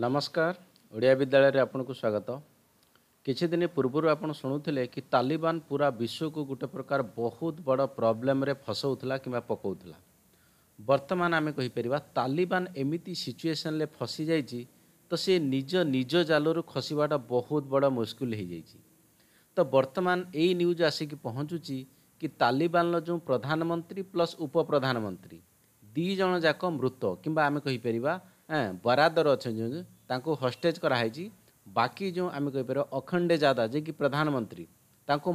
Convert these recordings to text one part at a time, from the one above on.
ନମସ୍କାର ଓଡ଼ିଆ ବିଦ୍ୟାଳୟରେ ଆପଣଙ୍କୁ ସ୍ୱାଗତ କିଛିଦିନ ପୂର୍ବରୁ ଆପଣ ଶୁଣୁଥିଲେ କି ତାଲିବାନ ପୁରା ବିଶ୍ୱକୁ ଗୋଟେ ପ୍ରକାର ବହୁତ ବଡ଼ ପ୍ରବ୍ଲେମରେ ଫସାଉଥିଲା କିମ୍ବା ପକାଉଥିଲା ବର୍ତ୍ତମାନ ଆମେ କହିପାରିବା ତାଲିବାନ ଏମିତି ସିଚୁଏସନ୍ରେ ଫସିଯାଇଛି ତ ସେ ନିଜ ନିଜ ଜାଲରୁ ଖସିବାଟା ବହୁତ ବଡ଼ ମୁସ୍କିଲ ହୋଇଯାଇଛି ତ ବର୍ତ୍ତମାନ ଏଇ ନ୍ୟୁଜ୍ ଆସିକି ପହଞ୍ଚୁଛି କି ତାଲିବାନର ଯେଉଁ ପ୍ରଧାନମନ୍ତ୍ରୀ ପ୍ଲସ୍ ଉପପ୍ରଧାନମନ୍ତ୍ରୀ ଦୁଇ ଜଣ ଯାକ ମୃତ କିମ୍ବା ଆମେ କହିପାରିବା बरादर अच्छा जो हस्टेज कराई बाकी जो आम पार अखंडे जादा जे कि प्रधानमंत्री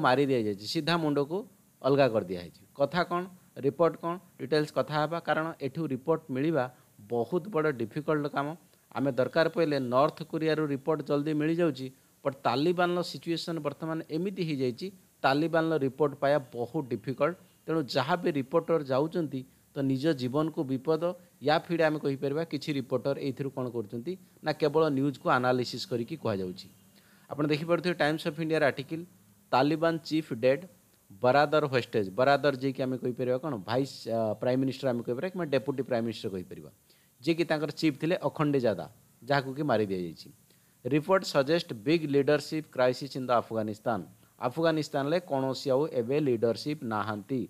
मारी दि जाए सीधा मुंड को अलग कर दिखाई कथा कौन रिपोर्ट कौन डिटेल्स कथा हाँ कारण यठ रिपोर्ट मिलवा बहुत बड़ डिफिकल्ट कम आम दरकार पड़े नर्थ कोरिया रिपोर्ट जल्दी मिल जाऊँगी बट तालिबान सिचुएसन बर्तमान एमती हो जाइए तालिबान रिपोर्ट पाया बहुत डिफिकल्ट तेणु जहाँ भी रिपोर्टर जाऊँगी ତ ନିଜ ଜୀବନକୁ ବିପଦ ୟା ଫିଡ଼େ ଆମେ କହିପାରିବା କିଛି ରିପୋର୍ଟର ଏଇଥିରୁ କ'ଣ କରୁଛନ୍ତି ନା କେବଳ ନ୍ୟୁଜ୍କୁ ଆନାଲିସିସ୍ କରିକି କୁହାଯାଉଛି ଆପଣ ଦେଖିପାରୁଥିବେ ଟାଇମ୍ସ ଅଫ୍ ଇଣ୍ଡିଆର article Taliban chief dead Baradar hostage Baradar ଯିଏକି ଆମେ କହିପାରିବା କ'ଣ ଭାଇସ୍ ପ୍ରାଇମ୍ ମିନିଷ୍ଟର ଆମେ କହିପାରିବା କିମ୍ବା ଡେପୁଟି ପ୍ରାଇମ୍ ମିନିଷ୍ଟର କହିପାରିବା ଯିଏକି ତାଙ୍କର ଚିଫ୍ ଥିଲେ ଅଖଣ୍ଡେଜାଦା ଯାହାକୁ କି ମାରି ଦିଆଯାଇଛି report suggest big leadership crisis in the Afghanistan ଆଫଗାନିସ୍ତାନରେ କୌଣସି ଆଉ ଏବେ ଲିଡରସିପ୍ ନାହାନ୍ତି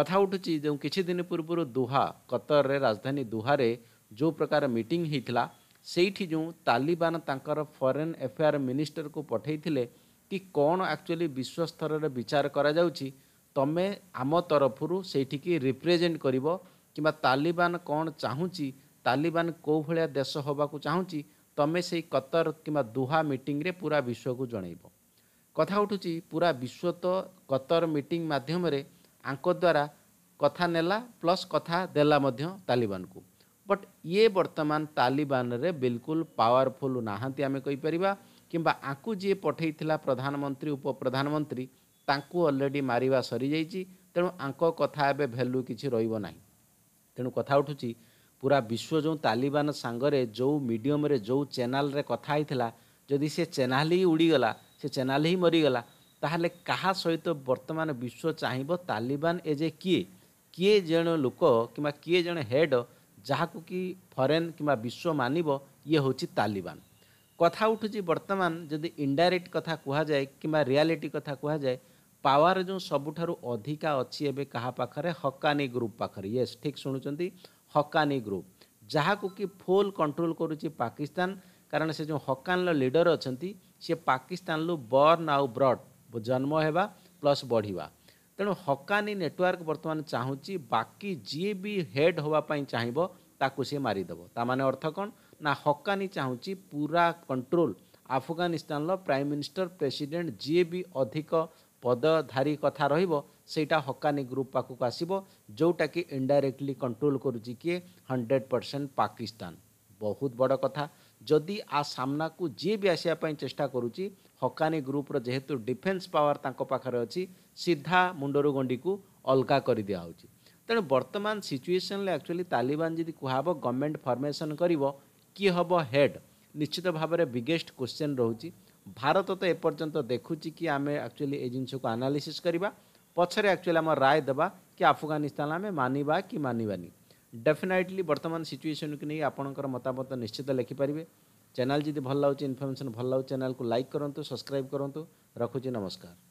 କଥା ଉଠୁଛି ଯେଉଁ କିଛି ଦିନ ପୂର୍ବରୁ ଦୋହା କତରରେ ରାଜଧାନୀ ଦୁହାରେ ଯେଉଁ ପ୍ରକାର ମିଟିଂ ହୋଇଥିଲା ସେଇଠି ଯେଉଁ ତାଲିବାନ ତାଙ୍କର ଫରେନ୍ ଏଫେୟାର୍ ମିନିଷ୍ଟରକୁ ପଠାଇଥିଲେ କି କ'ଣ ଆକ୍ଚୁଆଲି ବିଶ୍ୱସ୍ତରରେ ବିଚାର କରାଯାଉଛି ତମେ ଆମ ତରଫରୁ ସେଇଠିକି ରିପ୍ରେଜେଣ୍ଟ କରିବ କିମ୍ବା ତାଲିବାନ କ'ଣ ଚାହୁଁଛି ତାଲିବାନ କେଉଁ ଭଳିଆ ଦେଶ ହେବାକୁ ଚାହୁଁଛି ତୁମେ ସେଇ କତର କିମ୍ବା ଦୁହା ମିଟିଂରେ ପୁରା ବିଶ୍ୱକୁ ଜଣାଇବ କଥା ଉଠୁଛି ପୁରା ବିଶ୍ୱ ତ କତର ମିଟିଂ ମାଧ୍ୟମରେ ଆଙ୍କ ଦ୍ୱାରା କଥା ନେଲା ପ୍ଲସ୍ କଥା ଦେଲା ମଧ୍ୟ ତାଲିବାନକୁ ବଟ୍ ଇଏ ବର୍ତ୍ତମାନ ତାଲିବାନରେ ବିଲକୁଲ ପାୱାରଫୁଲ୍ ନାହାନ୍ତି ଆମେ କହିପାରିବା କିମ୍ବା ଆଙ୍କୁ ଯିଏ ପଠେଇଥିଲା ପ୍ରଧାନମନ୍ତ୍ରୀ ଉପପ୍ରଧାନମନ୍ତ୍ରୀ ତାଙ୍କୁ ଅଲରେଡ଼ି ମାରିବା ସରିଯାଇଛି ତେଣୁ ଆଙ୍କ କଥା ଏବେ ଭ୍ୟାଲୁ କିଛି ରହିବ ନାହିଁ ତେଣୁ କଥା ଉଠୁଛି ପୁରା ବିଶ୍ୱ ଯେଉଁ ତାଲିବାନ ସାଙ୍ଗରେ ଯେଉଁ ମିଡ଼ିୟମରେ ଯେଉଁ ଚ୍ୟାନେଲ୍ରେ କଥା ହେଇଥିଲା ଯଦି ସେ ଚ୍ୟାନେଲ୍ ହିଁ ଉଡ଼ିଗଲା ସେ ଚ୍ୟାନେଲ୍ ହିଁ ମରିଗଲା ତାହେଲେ କାହା ସହିତ ବର୍ତ୍ତମାନ ବିଶ୍ୱ ଚାହିଁବ ତାଲିବାନ ଏ ଯେ କିଏ କିଏ ଜଣେ ଲୋକ କିମ୍ବା କିଏ ଜଣେ ହେଡ଼ ଯାହାକୁ କି ଫରେନ୍ କିମ୍ବା ବିଶ୍ୱ ମାନିବ ଇଏ ହେଉଛି ତାଲିବାନ କଥା ଉଠୁଛି ବର୍ତ୍ତମାନ ଯଦି ଇଣ୍ଡାଇରେକ୍ଟ କଥା କୁହାଯାଏ କିମ୍ବା ରିଆଲିଟି କଥା କୁହାଯାଏ ପାୱାର ଯେଉଁ ସବୁଠାରୁ ଅଧିକା ଅଛି ଏବେ କାହା ପାଖରେ ହକାନି ଗ୍ରୁପ୍ ପାଖରେ ୟେସ୍ ଠିକ୍ ଶୁଣୁଛନ୍ତି ହକାନି ଗ୍ରୁପ୍ ଯାହାକୁ କି ଫୁଲ୍ କଣ୍ଟ୍ରୋଲ୍ କରୁଛି ପାକିସ୍ତାନ କାରଣ ସେ ଯେଉଁ ହକାନର ଲିଡ଼ର ଅଛନ୍ତି ସିଏ ପାକିସ୍ତାନରୁ ବର୍ନ ଆଉ ବ୍ରଡ୍ জন্ম ହେବା ପ୍ଲସ୍ ବଢ଼ିବା ତେଣୁ ହକାନି ନେଟୱାର୍କ ବର୍ତ୍ତମାନ ଚାହୁଁଛି ବାକି ଯିଏ ବି ହେଡ଼୍ ହେବା ପାଇଁ ଚାହିଁବ ତାକୁ ସିଏ ମାରିଦେବ ତା ମାନେ ଅର୍ଥ କ'ଣ ନା ହକାନି ଚାହୁଁଛି ପୁରା କଣ୍ଟ୍ରୋଲ୍ ଆଫଗାନିସ୍ତାନର ପ୍ରାଇମ୍ ମିନିଷ୍ଟର ପ୍ରେସିଡେଣ୍ଟ ଯିଏ ବି ଅଧିକ ପଦଧାରୀ କଥା ରହିବ ସେଇଟା ହକାନି ଗ୍ରୁପ୍ ପାଖକୁ ଆସିବ ଯେଉଁଟାକି ଇଣ୍ଡାଇରେକ୍ଟଲି କଣ୍ଟ୍ରୋଲ୍ କରୁଛି କିଏ ହଣ୍ଡ୍ରେଡ଼ ପରସେଣ୍ଟ ପାକିସ୍ତାନ ବହୁତ ବଡ଼ କଥା ଯଦି ଆ ସାମ୍ନାକୁ ଯିଏ ବି ଆସିବା ପାଇଁ ଚେଷ୍ଟା କରୁଛି ହକାନି ଗ୍ରୁପ୍ର ଯେହେତୁ ଡିଫେନ୍ସ ପାୱାର ତାଙ୍କ ପାଖରେ ଅଛି ସିଧା ମୁଣ୍ଡରୁ ଗଣ୍ଡିକୁ ଅଲଗା କରିଦିଆହେଉଛି ତେଣୁ ବର୍ତ୍ତମାନ ସିଚୁଏସନ୍ରେ ଆକ୍ଚୁଆଲି ତାଲିବାନ ଯଦି କୁହାହେବ ଗଭର୍ଣ୍ଣମେଣ୍ଟ ଫର୍ମେସନ୍ କରିବ କିଏ ହେବ ହେଡ଼୍ ନିଶ୍ଚିତ ଭାବରେ ବିଗେଷ୍ଟ କ୍ୱେଶ୍ଚନ୍ ରହୁଛି ଭାରତ ତ ଏପର୍ଯ୍ୟନ୍ତ ଦେଖୁଛି କି ଆମେ ଆକ୍ଚୁଆଲି ଏ ଜିନିଷକୁ ଆନାଲିସିସ୍ କରିବା ପଛରେ ଆକ୍ଚୁଆଲି ଆମ ରାୟ ଦେବା କି ଆଫଗାନିସ୍ତାନ ଆମେ ମାନିବା କି ମାନିବାନି ଡେଫିନାଇଟଲି ବର୍ତ୍ତମାନ ସିଚୁଏସନ୍କୁ ନେଇ ଆପଣଙ୍କର ମତାମତ ନିଶ୍ଚିତ ଲେଖିପାରିବେ ଚ୍ୟାନେଲ୍ ଯଦି ଭଲ ଲାଗୁଛି ଇନଫର୍ମେସନ୍ ଭଲ ଲାଗୁଛି ଚ୍ୟାନେଲ୍କୁ ଲାଇକ୍ କରନ୍ତୁ ସବସ୍କ୍ରାଇବ୍ କରନ୍ତୁ ରଖୁଛି ନମସ୍କାର